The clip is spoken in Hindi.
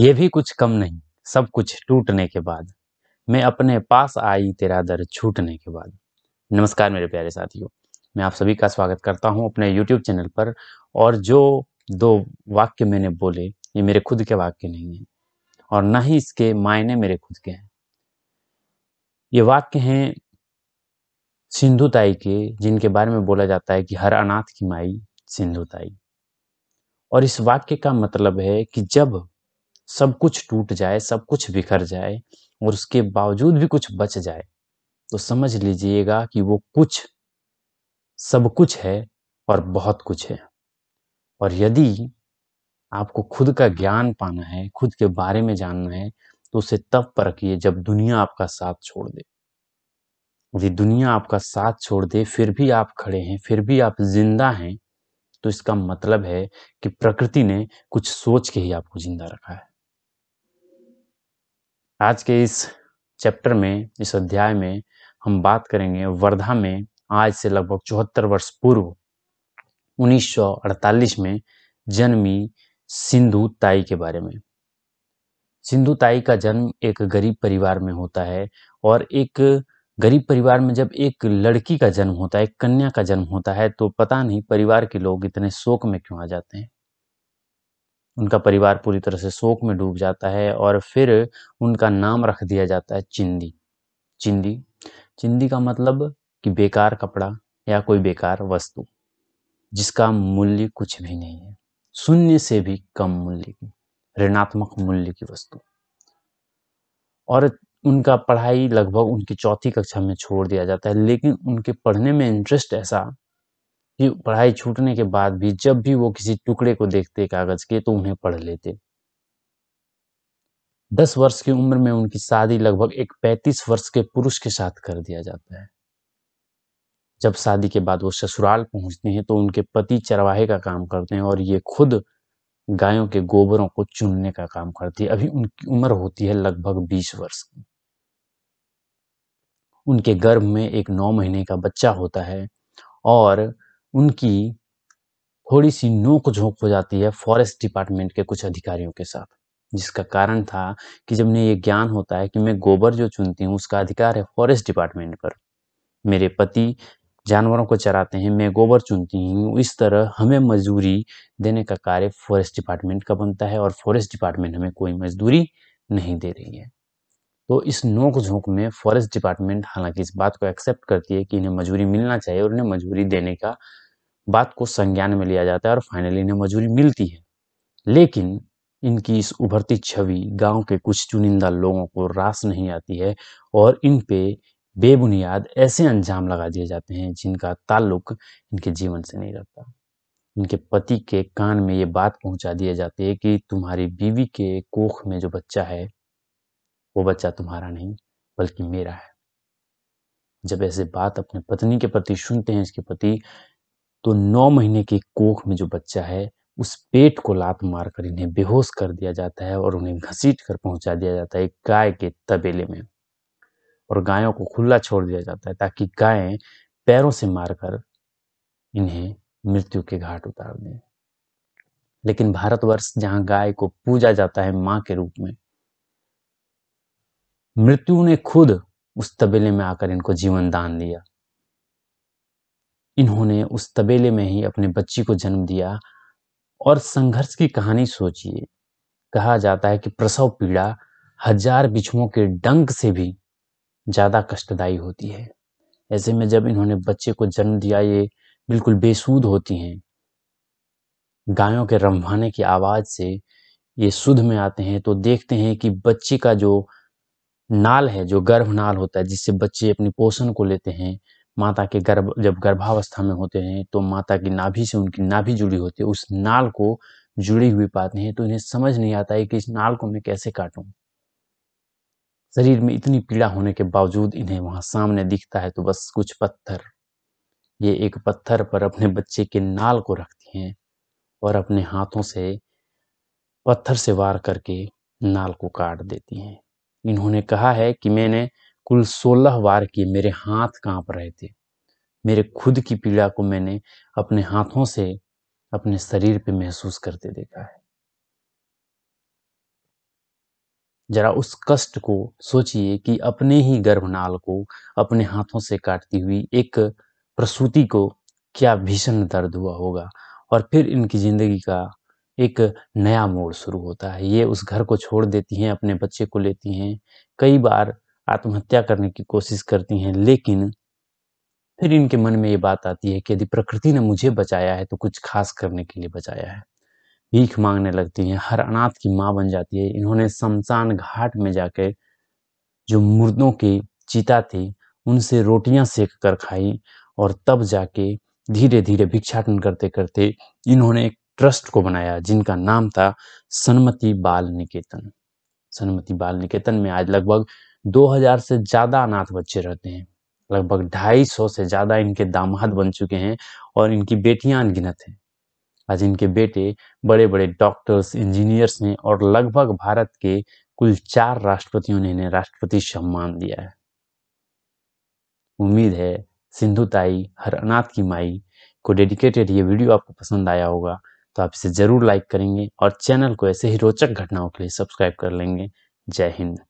ये भी कुछ कम नहीं सब कुछ टूटने के बाद मैं अपने पास आई तेरा दर छूटने के बाद नमस्कार मेरे प्यारे साथियों मैं आप सभी का स्वागत करता हूं अपने YouTube चैनल पर और जो दो वाक्य मैंने बोले ये मेरे खुद के वाक्य नहीं है और ना ही इसके मायने मेरे खुद के हैं ये वाक्य हैं सिंधुताई के जिनके बारे में बोला जाता है कि हर अनाथ की माई सिंधुताई और इस वाक्य का मतलब है कि जब सब कुछ टूट जाए सब कुछ बिखर जाए और उसके बावजूद भी कुछ बच जाए तो समझ लीजिएगा कि वो कुछ सब कुछ है और बहुत कुछ है और यदि आपको खुद का ज्ञान पाना है खुद के बारे में जानना है तो उसे तब परखिए जब दुनिया आपका साथ छोड़ दे यदि दुनिया आपका साथ छोड़ दे फिर भी आप खड़े हैं फिर भी आप जिंदा हैं तो इसका मतलब है कि प्रकृति ने कुछ सोच के ही आपको जिंदा रखा है आज के इस चैप्टर में इस अध्याय में हम बात करेंगे वर्धा में आज से लगभग चौहत्तर वर्ष पूर्व 1948 में जन्मी सिंधु ताई के बारे में सिंधु ताई का जन्म एक गरीब परिवार में होता है और एक गरीब परिवार में जब एक लड़की का जन्म होता है एक कन्या का जन्म होता है तो पता नहीं परिवार के लोग इतने शोक में क्यों आ जाते हैं उनका परिवार पूरी तरह से शोक में डूब जाता है और फिर उनका नाम रख दिया जाता है चिंदी चिंदी चिंदी का मतलब कि बेकार कपड़ा या कोई बेकार वस्तु जिसका मूल्य कुछ भी नहीं है शून्य से भी कम मूल्य की ऋणात्मक मूल्य की वस्तु और उनका पढ़ाई लगभग उनकी चौथी कक्षा में छोड़ दिया जाता है लेकिन उनके पढ़ने में इंटरेस्ट ऐसा फिर पढ़ाई छूटने के बाद भी जब भी वो किसी टुकड़े को देखते कागज के तो उन्हें पढ़ लेते दस वर्ष की उम्र में उनकी शादी लगभग एक पैंतीस वर्ष के पुरुष के साथ कर दिया जाता है जब शादी के बाद वो ससुराल पहुंचते हैं तो उनके पति चरवाहे का काम करते हैं और ये खुद गायों के गोबरों को चुनने का काम करती है अभी उनकी उम्र होती है लगभग बीस वर्ष की उनके गर्भ में एक नौ महीने का बच्चा होता है और उनकी थोड़ी सी नोक झोंक हो जाती है फॉरेस्ट डिपार्टमेंट के कुछ अधिकारियों के साथ जिसका कारण था कि जब उन्हें ये ज्ञान होता है कि मैं गोबर जो चुनती हूँ उसका अधिकार है फॉरेस्ट डिपार्टमेंट पर मेरे पति जानवरों को चराते हैं मैं गोबर चुनती हूँ इस तरह हमें मजदूरी देने का कार्य फॉरेस्ट डिपार्टमेंट का बनता है और फॉरेस्ट डिपार्टमेंट हमें कोई मजदूरी नहीं दे रही है तो इस नोक झोंक में फॉरेस्ट डिपार्टमेंट हालांकि इस बात को एक्सेप्ट करती है कि इन्हें मजबूरी मिलना चाहिए और इन्हें मजबूरी देने का बात को संज्ञान में लिया जाता है और फाइनली इन्हें मजबूरी मिलती है लेकिन इनकी इस उभरती छवि गांव के कुछ चुनिंदा लोगों को रास नहीं आती है और इन पे बेबुनियाद ऐसे अंजाम लगा दिए जाते हैं जिनका ताल्लुक इनके जीवन से नहीं रहता इनके पति के कान में ये बात पहुंचा दिए जाती है कि तुम्हारी बीवी के कोख में जो बच्चा है वो बच्चा तुम्हारा नहीं बल्कि मेरा है जब ऐसे बात अपने पत्नी के प्रति सुनते हैं इसके पति तो नौ महीने के कोख में जो बच्चा है उस पेट को लात मारकर इन्हें बेहोश कर दिया जाता है और उन्हें घसीट कर पहुंचा दिया जाता है गाय के तबेले में और गायों को खुला छोड़ दिया जाता है ताकि गायें पैरों से मारकर इन्हें मृत्यु के घाट उतार दें लेकिन भारतवर्ष जहां गाय को पूजा जाता है माँ के रूप में मृत्यु ने खुद उस तबेले में आकर इनको जीवन दान दिया इन्होंने उस तबेले में ही अपने बच्ची को जन्म दिया और संघर्ष की कहानी सोचिए कहा जाता है कि प्रसव पीड़ा हजार बिछुओं के डंक से भी ज्यादा कष्टदायी होती है ऐसे में जब इन्होंने बच्चे को जन्म दिया ये बिल्कुल बेसूद होती हैं गायों के रंभाने की आवाज से ये सुध में आते हैं तो देखते हैं कि बच्चे का जो नाल है जो गर्भ नाल होता है जिससे बच्चे अपने पोषण को लेते हैं माता के गर्भ जब गर्भावस्था में होते हैं तो माता की नाभि से उनकी नाभि जुड़ी होती है उस नाल को जुड़ी हुई पाते हैं तो इन्हें समझ नहीं आता है कि इस नाल को मैं कैसे काटूं शरीर में इतनी पीड़ा होने के बावजूद इन्हें वहां सामने दिखता है तो बस कुछ पत्थर ये एक पत्थर पर अपने बच्चे के नाल को रखती हैं और अपने हाथों से पत्थर से वार करके नाल को काट देती हैं इन्होंने कहा है कि मैंने कुल सोलह वार किए मेरे हाथ कांप रहे थे मेरे खुद की पीड़ा को मैंने अपने हाथों से अपने शरीर पे महसूस करते देखा है जरा उस कष्ट को सोचिए कि अपने ही गर्भनाल को अपने हाथों से काटती हुई एक प्रसूति को क्या भीषण दर्द हुआ होगा और फिर इनकी जिंदगी का एक नया मोड़ शुरू होता है ये उस घर को छोड़ देती हैं अपने बच्चे को लेती हैं कई बार आत्महत्या करने की कोशिश करती हैं लेकिन फिर इनके मन में ये बात आती है कि यदि प्रकृति ने मुझे बचाया है तो कुछ खास करने के लिए बचाया है भीख मांगने लगती हैं हर अनाथ की माँ बन जाती है इन्होंने शमशान घाट में जाके जो मुर्दों की चिता थी उनसे रोटियां सेक कर खाई और तब जाके धीरे धीरे भिक्षाटन करते करते इन्होंने एक ट्रस्ट को बनाया जिनका नाम था सनमति बाल निकेतन सनमति बाल निकेतन में आज लगभग 2000 से ज़्यादा अनाथ बच्चे रहते हैं लगभग 250 से ज़्यादा इनके दामाद बन चुके हैं और इनकी बेटियां अनगिनत हैं आज इनके बेटे बड़े बड़े डॉक्टर्स इंजीनियर्स हैं और लगभग भारत के कुल चार राष्ट्रपतियों ने इन्हें राष्ट्रपति सम्मान दिया है उम्मीद है सिंधुताई हर अनाथ की माई को डेडिकेटेड ये वीडियो आपको पसंद आया होगा तो आप इसे ज़रूर लाइक करेंगे और चैनल को ऐसे ही रोचक घटनाओं के लिए सब्सक्राइब कर लेंगे जय हिंद